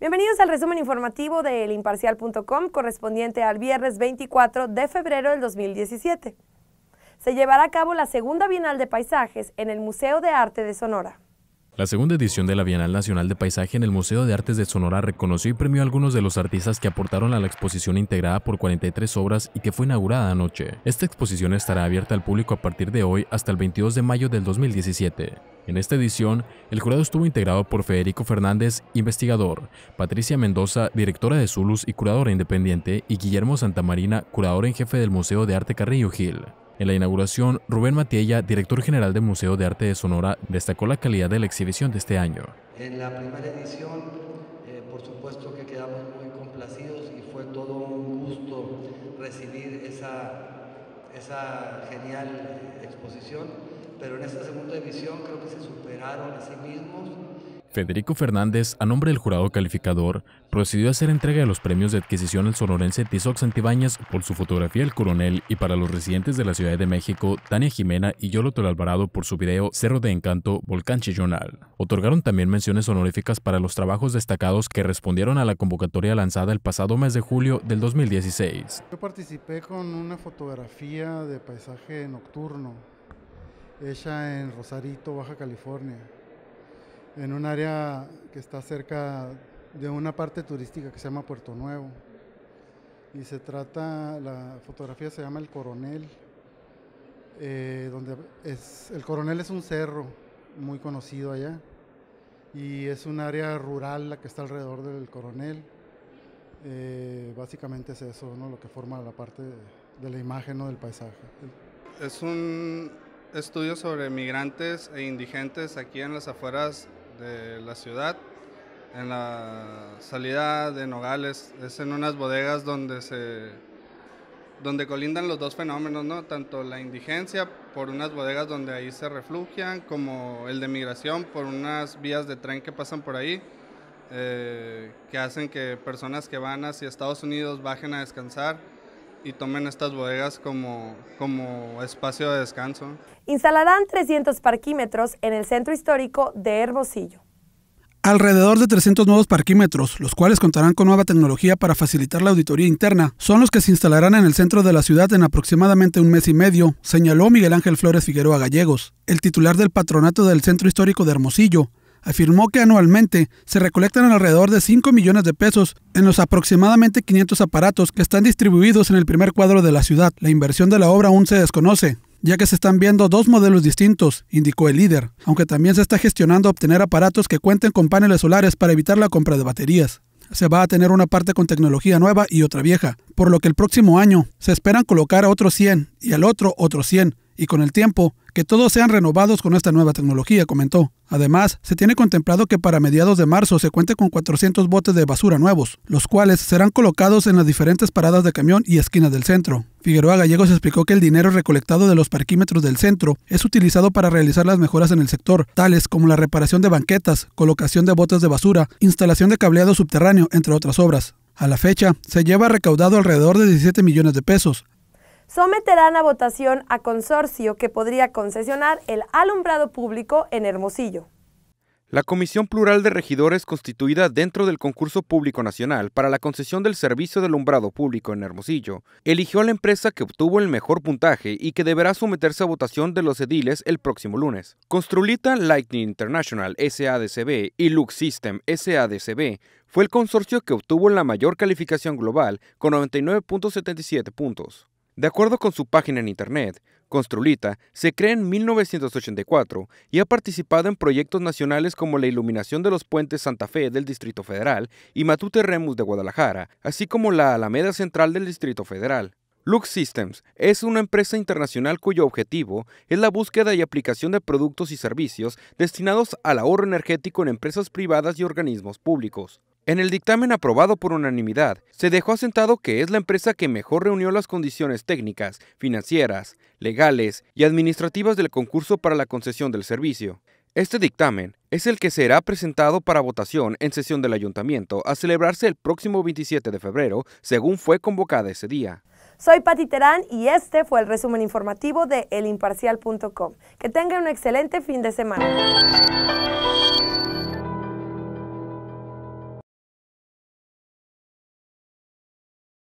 Bienvenidos al resumen informativo de elimparcial.com correspondiente al viernes 24 de febrero del 2017. Se llevará a cabo la segunda Bienal de Paisajes en el Museo de Arte de Sonora. La segunda edición de la Bienal Nacional de Paisaje en el Museo de Artes de Sonora reconoció y premió a algunos de los artistas que aportaron a la exposición integrada por 43 obras y que fue inaugurada anoche. Esta exposición estará abierta al público a partir de hoy hasta el 22 de mayo del 2017. En esta edición, el jurado estuvo integrado por Federico Fernández, investigador, Patricia Mendoza, directora de Zulus y curadora independiente, y Guillermo Santamarina, curador en jefe del Museo de Arte Carrillo Gil. En la inauguración, Rubén Matiella, director general del Museo de Arte de Sonora, destacó la calidad de la exhibición de este año. En la primera edición, eh, por supuesto que quedamos muy complacidos y fue todo un gusto recibir esa genial eh, exposición, pero en esta segunda edición creo que se superaron a sí mismos Federico Fernández, a nombre del jurado calificador, procedió a hacer entrega de los premios de adquisición al sonorense Tizoc Santibáñez por su fotografía del Coronel y para los residentes de la Ciudad de México, Tania Jimena y Yolotol Alvarado por su video Cerro de Encanto, Volcán Chillonal. Otorgaron también menciones honoríficas para los trabajos destacados que respondieron a la convocatoria lanzada el pasado mes de julio del 2016. Yo participé con una fotografía de paisaje nocturno, hecha en Rosarito, Baja California en un área que está cerca de una parte turística que se llama Puerto Nuevo. Y se trata, la fotografía se llama El Coronel, eh, donde es, El Coronel es un cerro muy conocido allá y es un área rural la que está alrededor del Coronel. Eh, básicamente es eso, ¿no? lo que forma la parte de, la imagen o del paisaje. Es un estudio sobre migrantes e indigentes aquí en las afueras de la ciudad, en la salida de Nogales. Es en unas bodegas donde se donde colindan los dos fenómenos, ¿no? Tanto la indigencia por unas bodegas donde ahí se refugian, como el de migración por unas vías de tren que pasan por ahí, eh, que hacen que personas que van hacia Estados Unidos bajen a descansar y tomen estas bodegas como, como espacio de descanso. Instalarán 300 parquímetros en el centro histórico de Hermosillo. Alrededor de 300 nuevos parquímetros, los cuales contarán con nueva tecnología para facilitar la auditoría interna, son los que se instalarán en el centro de la ciudad en aproximadamente un mes y medio, señaló Miguel Ángel Flores Figueroa Gallegos, el titular del patronato del Centro Histórico de Hermosillo, afirmó que anualmente se recolectan alrededor de 5 millones de pesos en los aproximadamente 500 aparatos que están distribuidos en el primer cuadro de la ciudad. La inversión de la obra aún se desconoce, ya que se están viendo dos modelos distintos, indicó el líder, aunque también se está gestionando obtener aparatos que cuenten con paneles solares para evitar la compra de baterías. Se va a tener una parte con tecnología nueva y otra vieja, por lo que el próximo año se esperan colocar a otros 100 y al otro otros 100 y con el tiempo que todos sean renovados con esta nueva tecnología, comentó. Además, se tiene contemplado que para mediados de marzo se cuente con 400 botes de basura nuevos, los cuales serán colocados en las diferentes paradas de camión y esquinas del centro. Figueroa Gallegos explicó que el dinero recolectado de los parquímetros del centro es utilizado para realizar las mejoras en el sector, tales como la reparación de banquetas, colocación de botes de basura, instalación de cableado subterráneo, entre otras obras. A la fecha, se lleva recaudado alrededor de 17 millones de pesos, someterán a votación a consorcio que podría concesionar el alumbrado público en Hermosillo. La Comisión Plural de Regidores, constituida dentro del concurso público nacional para la concesión del servicio de alumbrado público en Hermosillo, eligió a la empresa que obtuvo el mejor puntaje y que deberá someterse a votación de los ediles el próximo lunes. Construlita Lightning International SADCB y Lux System SADCB fue el consorcio que obtuvo la mayor calificación global con 99.77 puntos. De acuerdo con su página en internet, Construlita se crea en 1984 y ha participado en proyectos nacionales como la iluminación de los puentes Santa Fe del Distrito Federal y Matute Remus de Guadalajara, así como la Alameda Central del Distrito Federal. Lux Systems es una empresa internacional cuyo objetivo es la búsqueda y aplicación de productos y servicios destinados al ahorro energético en empresas privadas y organismos públicos. En el dictamen aprobado por unanimidad, se dejó asentado que es la empresa que mejor reunió las condiciones técnicas, financieras, legales y administrativas del concurso para la concesión del servicio. Este dictamen es el que será presentado para votación en sesión del ayuntamiento a celebrarse el próximo 27 de febrero, según fue convocada ese día. Soy Pati Terán y este fue el resumen informativo de elimparcial.com. Que tengan un excelente fin de semana.